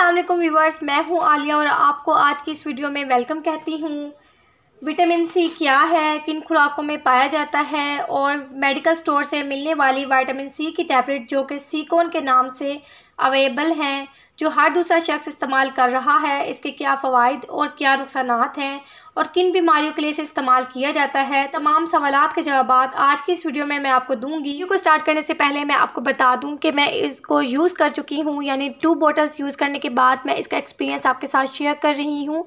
Aslam viewers मैं हूँ आलिया और आपको आज की इस वीडियो में वेलकम कहती हूँ विटामिन सी क्या है किन खुराकों में पाया जाता है और मेडिकल स्टोर से मिलने वाली विटामिन सी की टैबलेट जो कि सीकोन के नाम से अवेलेबल हैं जो हर दूसरा शख्स इस्तेमाल कर रहा है इसके क्या फ़वाद और क्या नुकसान हैं और किन बीमारियों के लिए इसे इस्तेमाल किया जाता है तमाम सवाल के जवाब आज की इस वीडियो में मैं आपको दूंगी वीडियो को स्टार्ट करने से पहले मैं आपको बता दूं कि मैं इसको यूज़ कर चुकी हूँ यानी टू बॉटल्स यूज़ करने के बाद मैं इसका एक्सपीरियंस आपके साथ शेयर कर रही हूँ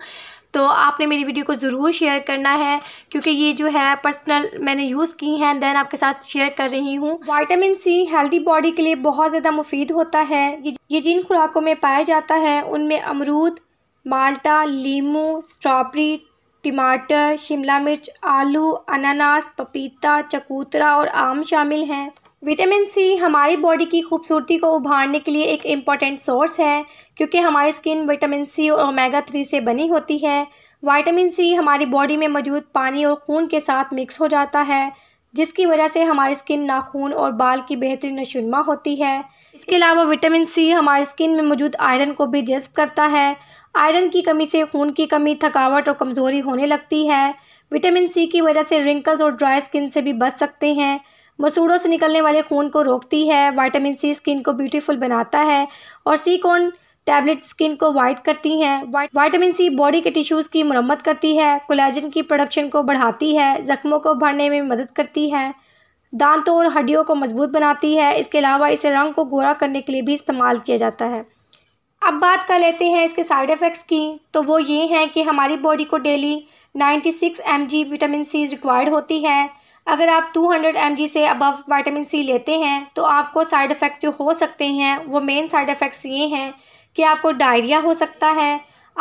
तो आपने मेरी वीडियो को ज़रूर शेयर करना है क्योंकि ये जो है पर्सनल मैंने यूज़ की हैं देन आपके साथ शेयर कर रही हूँ वाइटामिन सी हेल्दी बॉडी के लिए बहुत ज़्यादा मुफीद होता है ये जिन खुराकों में पाया जाता है उनमें अमरूद माल्टा लीमू स्ट्रॉबेरी टमाटर शिमला मिर्च आलू अनानास पपीता चकूतरा और आम शामिल हैं विटामिन सी हमारी बॉडी की खूबसूरती को उभारने के लिए एक इम्पॉर्टेंट सोर्स है क्योंकि हमारी स्किन विटामिन सी और ओमेगा थ्री से बनी होती है विटामिन सी हमारी बॉडी में मौजूद पानी और खून के साथ मिक्स हो जाता है जिसकी वजह से हमारी स्किन नाखून और बाल की बेहतरीन नशुनमा होती है इसके अलावा विटामिन सी हमारी स्किन में मौजूद आयरन को भी जज्ब करता है आयरन की कमी से खून की कमी थकावट और कमज़ोरी होने लगती है विटामिन सी की वजह से रिंकल्स और ड्राई स्किन से भी बच सकते हैं मसूड़ों से निकलने वाले खून को रोकती है वाइटामिन सी स्किन को ब्यूटीफुल बनाता है और सी टैबलेट स्किन को वाइट करती हैं वाइटामिन सी बॉडी के टिश्यूज़ की मरम्मत करती है कोलेजन की प्रोडक्शन को बढ़ाती है जख्मों को भरने में मदद करती है दांतों और हड्डियों को मजबूत बनाती है इसके अलावा इसे रंग को गोरा करने के लिए भी इस्तेमाल किया जाता है अब बात कर लेते हैं इसके साइड इफ़ेक्ट्स की तो वो ये हैं कि हमारी बॉडी को daily 96 six vitamin C required होती है अगर आप 200 हंड्रेड से अबव वाइटामिन सी लेते हैं तो आपको साइड इफ़ेक्ट जो हो सकते हैं वो मेन साइड इफ़ेक्ट्स ये हैं कि आपको डायरिया हो सकता है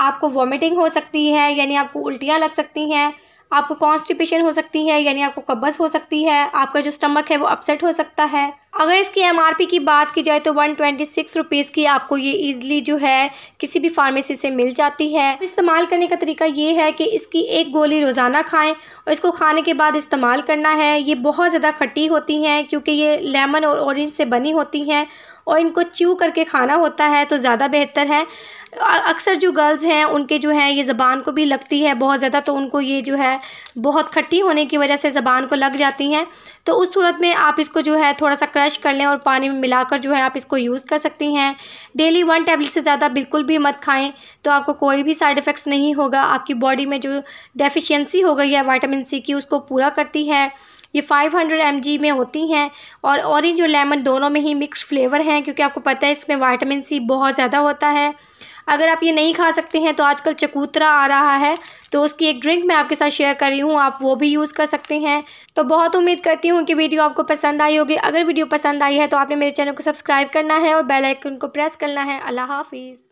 आपको वॉमिटिंग हो सकती है यानी आपको उल्टियाँ लग सकती हैं आपको कॉन्स्टिपेशन हो सकती है यानी आपको कब्ज़ हो सकती है आपका जो स्टमक है वो अपसेट हो सकता है अगर इसकी एमआरपी की बात की जाए तो वन ट्वेंटी सिक्स रुपीज़ की आपको ये ईजिली जो है किसी भी फार्मेसी से मिल जाती है इस्तेमाल करने का तरीका ये है कि इसकी एक गोली रोज़ाना खाएं और इसको खाने के बाद इस्तेमाल करना है ये बहुत ज़्यादा खट्टी होती हैं क्योंकि ये लेमन और ऑरेंज से बनी होती हैं और इनको च्यू करके खाना होता है तो ज़्यादा बेहतर है अक्सर जो गर्ल्स हैं उनके जो है ये ज़बान को भी लगती है बहुत ज़्यादा तो उनको ये जो है बहुत खट्टी होने की वजह से ज़बान को लग जाती हैं तो उस सूरत में आप इसको जो है थोड़ा सा क्रश कर लें और पानी में मिलाकर जो है आप इसको यूज़ कर सकती हैं डेली वन टैबलेट से ज़्यादा बिल्कुल भी मत खाएं तो आपको कोई भी साइड इफ़ेक्ट्स नहीं होगा आपकी बॉडी में जो डेफिशिएंसी हो गई है वाइटामिन सी की उसको पूरा करती है ये 500 हंड्रेड में होती हैं और ऑरेंज और लेमन दोनों में ही मिक्स फ्लेवर हैं क्योंकि आपको पता है इसमें वाइटामिन सी बहुत ज़्यादा होता है अगर आप ये नहीं खा सकते हैं तो आजकल चकूतरा आ रहा है तो उसकी एक ड्रिंक मैं आपके साथ शेयर कर रही हूँ आप वो भी यूज़ कर सकते हैं तो बहुत उम्मीद करती हूँ कि वीडियो आपको पसंद आई होगी अगर वीडियो पसंद आई है तो आपने मेरे चैनल को सब्सक्राइब करना है और बेलाइकन को प्रेस करना है अल्लाह हाफिज़